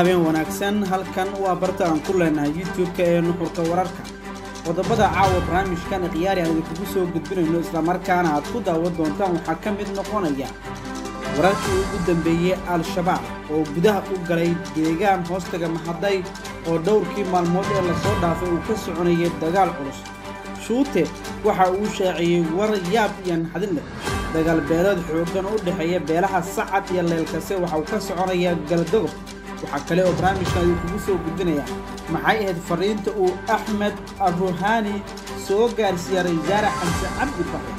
habeen wanaagsan halkan waa barta aan ku leenahay youtube-ka ee nuxurka wararka qodobada caawa barnaamijkan khiyaari aan idinkugu soo gudbinayno islamarkaana aad ku daawan doontaan waxaa ka mid noqonaya wararkii ugu dambeeyey al-shabaab oo gudaha u galay deegaan hoostaga maxaday oo dhowrkii maalmood ee lasoo dhaafay uu ka soconayay dagaal culus shuute waxa uu shaaciyey war yaab iyo naxdin leh dagaal beeleed xooggan u dhexeeya beelaha sacad iyo leelkase waxa uu ka soconayaa galdagob waxaa kale oo barnaamijka ayuu kugu soo gudbinayaa maxay ahayd fariinta uu axmed arruhani soo gaarsiiya rayisaare xamse cabdi faxi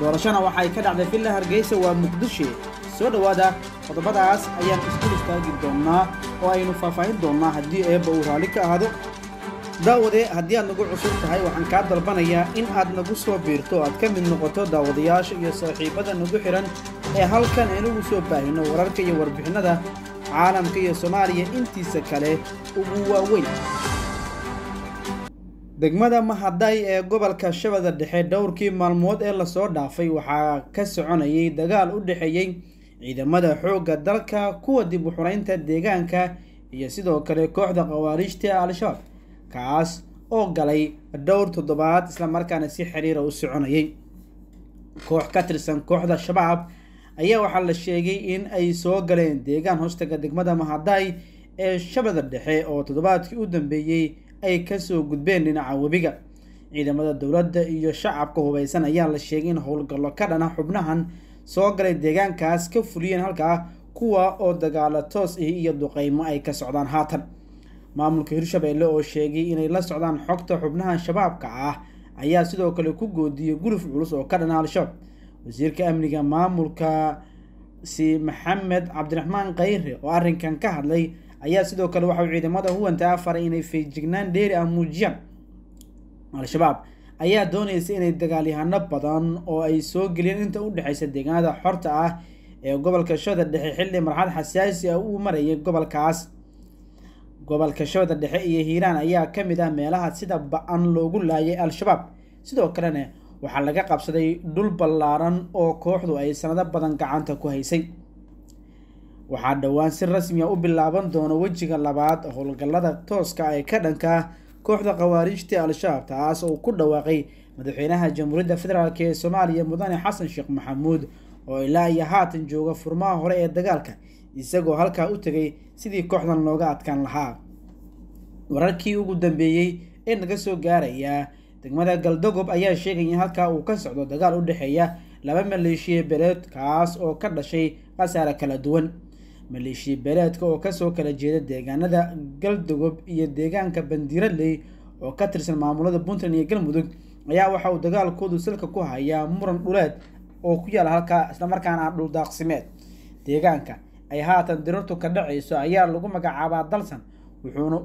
doorashona waxay ka dhacday villa hargeysa waa muqdisho soo dhowaada qodobadaas ayaan isku istaagi doonnaa oo aynu faahfaahin doonnaa haddii eebba uu raalli ka ahaado daawade haddii aad nagu cusub tahay waxaan kaa dalbanayaa in aad nagu soo biirto aad ka mid noqoto daawadayaasha iyo saaxiibbada nagu xidhan ee halkan aynugu soo baahino wararka iyo warbixinnada caalamka iyo soomaaliya intiisa kale ugu waaweyn degmada mahaday ee gobolka shabada dhexe dhowrkii maalmood ee lasoo dhaafay waxaa ka soconayay dagaal u dhexeeyey ciidamada xoogga dalka kuwa dib u deegaanka iyo sidoo kale kooxda khawaariijta al-shabaab kaas oo galay dhowr toddobaad islamarkaana si xiriira ah u soconayay koox ka tirsan kooxda shabaab ayaa waxaa la sheegay in ay soo galeen deegaan hoostaga degmada mahadaay ee shabada dhexe oo toddobaadkii u dambeeyey ay kasoo gudbeen dhinaca webiga ciidamada dowladda iyo shacabka hubaysan ayaa la sheegay in howlgallo ka dhana xubnahan soo galay deegaankaas ka fuliyeen halkaa kuwa oo dagaalo toos ah iyo duqeymo ay ka socdaan haatan maamulka hirshabeelle oo sheegay inay la socdaan xogta xubnaha shabaabka ah ayaa sidoo kale ku goodiyey guluf culus oo ka dhana al-shabaab wasiirka amniga maamulka si maxamed cabdiraxmaan kayre oo arrinkan ka hadlay ayaa sidoo kale waxauu ciidamada huwantaa faray inay feejignaan dheeri ah muujiyaan al-shabaab ayaa doonaysa inay dagaalyahano badan oo ay soo geliyeen inta u dhexeysa deegaanada xorta ah ee gobolka shooda dhexe xilli marxad xasaasi ah uu marayay gobolkaas gobolka shooda dhexe iyo hiiraan ayaa ka mid ah meelaha sida ba-an loogu laayay al-shabaab sidoo kalena waxaa laga qabsaday dhul ballaaran oo kooxdu ay sanado badan gacanta ku haysay waxaa dhowaan si rasmiya ah u bilaaban doona wejiga labaad howlgallada tooska ah ee ka dhanka kooxda khawaarijta al-shabaab taas oo ku dhawaaqay madaxweynaha jamhuuriyadda federaalk ee soomaaliya mudane xasan sheekh maxamuud oo ilaa iyo haatan jooga furmaha hore ee dagaalka isagoo halkaa u tegay sidii kooxdan looga adkaan lahaa wararkii ugu dambeeyey ee naga soo gaarayaa degmada galdogob ayaa sheegaya in halkaa uu ka socdo dagaal u dhexeeya laba maleeshiya beeleed kaas oo ka dhashay khasaare kala duwan maleeshiya beeleedka oo kasoo kala jeeda deegaanada galdogob iyo deegaanka bandiraley oo ka tirsan maamulada puntland iyo galmudug ayaa waxa uu dagaalkoodu salka ku hayaa muran dhuleed oo ku yaala halkaa islamarkaana ah dhuldaaqsimeed deegaanka ay haatan dirartu ka dhacayso ayaa lagu magacaabaa dalsan wuxuuna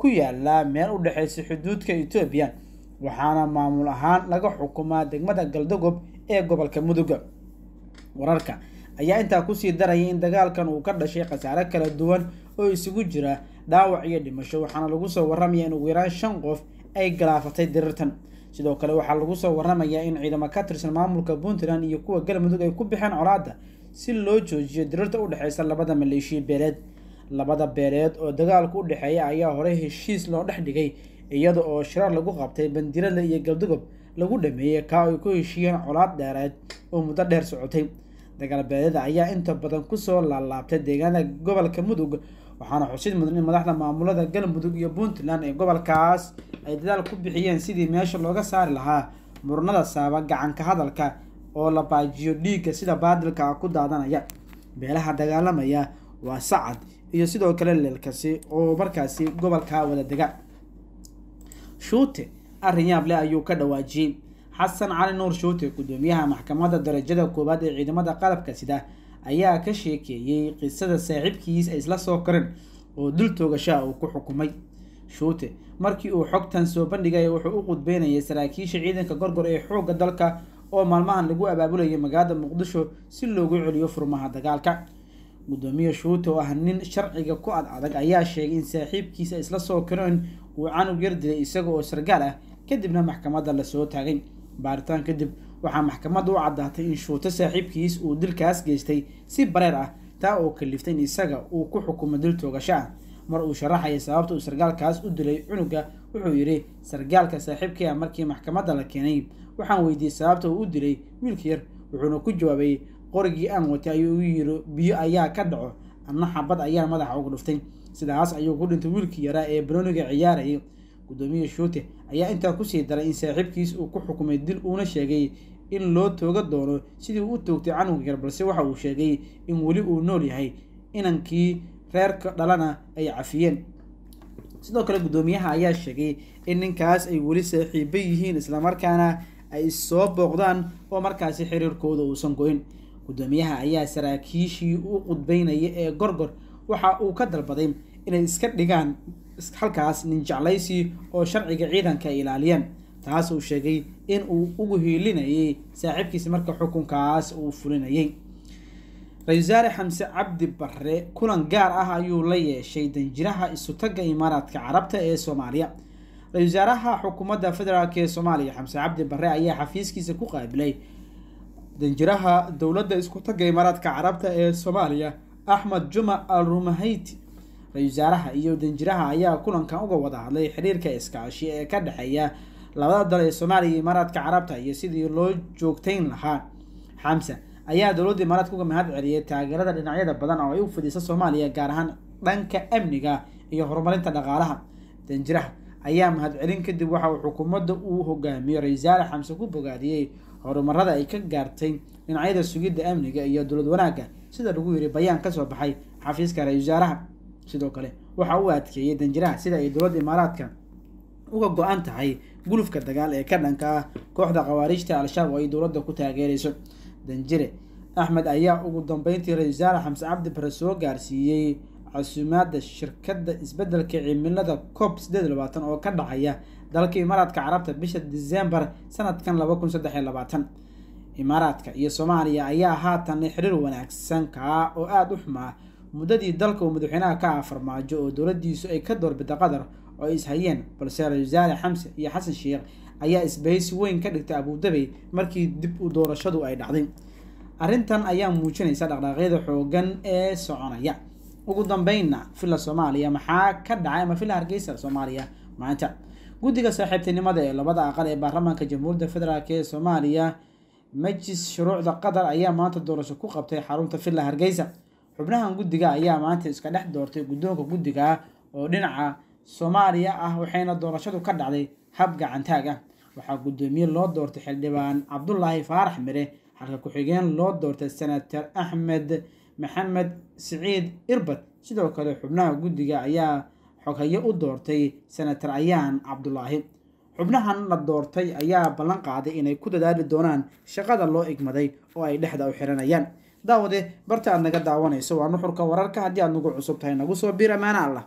ku yaalaa meel u dhexeysa xuduudka etoobiya waxaana maamul ahaan laga xukumaa degmada galdogob ee gobolka muduga wararka ayaa intaa kusii daraya in dagaalkan uu ka dhashay khasaare kala duwan oo isugu jira dhaawac iyo dhimasho waxaana lagu soo warramaya in ugu yaraan shan qof ay galaafatay dirirtan sidoo kale waxaa lagu soo warramayaa in ciidamo ka tirsan maamulka puntland iyo kuwa galmudug ay ku baxeen colaadda si loo joojiyo dirirta u dhexaysa labada maleeshiya beeleed labada beeleed oo dagaalku u dhexeeya ayaa horey heshiis loo dhex dhigay iyada oo shirar lagu qabtay bandirale iyo galdugob lagu dhameeyey kaa ay ku heshiiyeen colaad dheereed oo muddo dheer socotay dagaal beeleeda ayaa inta badan kusoo laalaabtay deegaanada gobolka mudug waxaana xusid mudan in madaxda maamulada galmudug iyo puntland ee gobolkaas ay dadaal ku bixiyeen sidii meesha looga saari lahaa murnada saaba gacanka hadalka oo la baajiyo dhiigga sida baadilka ku daadanaya beelaha dagaalamaya waa sacad iyo sidoo kale leelkasi oo markaasi gobolkaa wada dega shuute arrin yaable ayuu ka dhawaajiyey xasan cali nuur shuute gudoomiyaha maxkamadda darajada koowaad ee ciidamada qalabka sida ayaa ka sheekeeyey qisada saaxiibkiis ay isla soo koreen oo dul toogashaa uu ku xukumay shuute markii uu xogtan soo bandhigay wuxuu u qudbeynayay saraakiisha ciidanka gorgor ee xoogga dalka oo maalmahan lagu abaabulayay magaalada muqdisho si loogu celiyo furmaha dagaalka gudoomiye shuute oo ah nin sharciga ku ad adag ayaa sheegay in saaxiibkiisa isla soo koreen uu canug yar dilay isaga oo sargaal ah kadibna maxkamadda lasoo taagay baaritaan kadib waxaa maxkamadda u caddaatay in shuute saaxiibkiis uu dilkaas geystay si bareer ah taa oo kaliftay in isaga uu ku xukumo dil toogasho ah mar uu sharaxaya sababta uu sargaalkaas u dilay cunuga wuxuu yidhi sargaalka saaxiibkii ah markii maxkamadda la keenay waxaan weydiiyey sababta uu u dilay wiilka yar wuxuuna ku jawaabay qorigii aan watay ayuu ugu yiri biyo ayaa ka dhaco anna xabad ayaa madaxa ugu dhuftay sidaas ayuu ku dhintay wiilkii yaraa ee barooniga ciyaarayay guddoomiye shuute ayaa intaa kusii daray in saaxiibkiis uu ku xukumay dil uuna sheegay in loo tooga doono sidii uu u toogtay canuga yar balse waxa uu sheegay in weli uu nool yahay inankii reerka dhalana ay cafiyeen sidoo kale guddoomiyaha ayaa sheegay in ninkaas ay weli saaxiibo yihiin islamarkaana ay soo booqdaan oo markaasi xiriirkooda uusan go-in gudoomiyaha ayaa saraakiishii u qudbaynaya ee gorgor waxa uu ka dalbaday inay iska dhigaan halkaas ninjeclaysi oo sharciga ciidanka ay ilaaliyaan taas uu sheegay in uu ugu hiilinayay saaxiibkiisa marka xukunkaas uu fulinayay ra-isul wasaare xamse cabdi barre kulan gaar ah ayuu la yeeshay danjiraha isutagga imaaraadka carabta ee soomaaliya ra-isul wasaaraha xukuumadda federaalk ee soomaaliya xamse cabdi barre ayaa xafiiskiisa ku qaabilay danjiraha dowladda isku-tagga imaaraadka carabta ee soomaaliya axmed juma al rumahayti ra-isul wasaaraha iyo danjiraha ayaa kulankan uga wada hadlay xiriirka iskaashi ee ka dhexeeya labada dal ee soomaaliya iyo imaaraadka carabta iyo sidii loo joogtayn lahaa xamse ayaa dowladda imaaraadka uga mahad celiyay taageerada dhinacyada badan oo ay u fidisa soomaaliya gaar ahaan dhanka amniga iyo horumarinta dhaqaalaha danjiraha ayaa mahadcelin kadib waxa uu xukuumadda uu hogaamiyo ra-isul wasaare xamse ku bogaadiyey horumarada ay ka gaartay dhinacyada sugidda amniga iyo dowlad wanaagga sida lagu yiri bayaan ka soo baxay xafiiska ra-isul wasaaraha sidoo kale waxa uu adkeeyey danjiraha sida ay dowladda imaaraadka uga go-an tahay gulufka dagaal ee ka dhanka ah kooxda khawaariijta al-shabaab oo ay dowladda ku taageerayso danjire axmed ayaa ugu dambeyntii ra-isul wasaare xamse cabdi bare soo gaarsiiyey casuumaadda shirkadda isbeddelka cimilada coob siddeed labaatan oo ka dhacaya dalka imaaraadka carabta bisha disembar sanadkan laba kun saddex iyo labaatan imaaraadka iyo soomaaliya ayaa haatanleh xiriir wanaagsankaa oo aada u xumaa muddadii dalka uu madaxweynaha ka ah farmaajo oo dowladdiisu ay ka doorbida qatar oo ay ishayeen balse ra-isul xamse iyo xasan sheekh ayaa isbahaysi weyn ka dhigtay abuudabey markii dib u doorashadu ay dhacday arrintan ayaa muujinaysa dhaqdhaaqyada xoogan ee soconaya ugu dambeynna villa soomaaliya maxaa ka dhacay ama filla hargeysa soomaaliya maanta guddiga saaxiibtinimada ee labada aqal ee baarlamaanka jamhuuriyadda federaalk ee soomaaliya majlis shuruucda qatar ayaa maanta doorasho ku qabtay xarunta villa hargeysa xubnahan guddiga ayaa maanta iska dhex doortay guddoonka guddiga oo dhinaca soomaaliya ah waxayna doorashadu ka dhacday hab gacantaag ah waxaa guddoomiye loo doortay xildhibaan cabdulaahi faarax mire halka ku-xigeen loo doortay senator axmed maxamed siciid irbad sidoo kale xubnaha guddiga ayaa xoghaye u doortay senator ayaan cabdulaahi xubnahan la doortay ayaa ballan qaaday inay ku dadaali doonaan shaqada loo igmaday oo ay dhexda u xiranayaan daawade barta aad naga daawanayso waa nuxurka wararka haddii aad nagu cusub tahay nagu soo biir amaana allah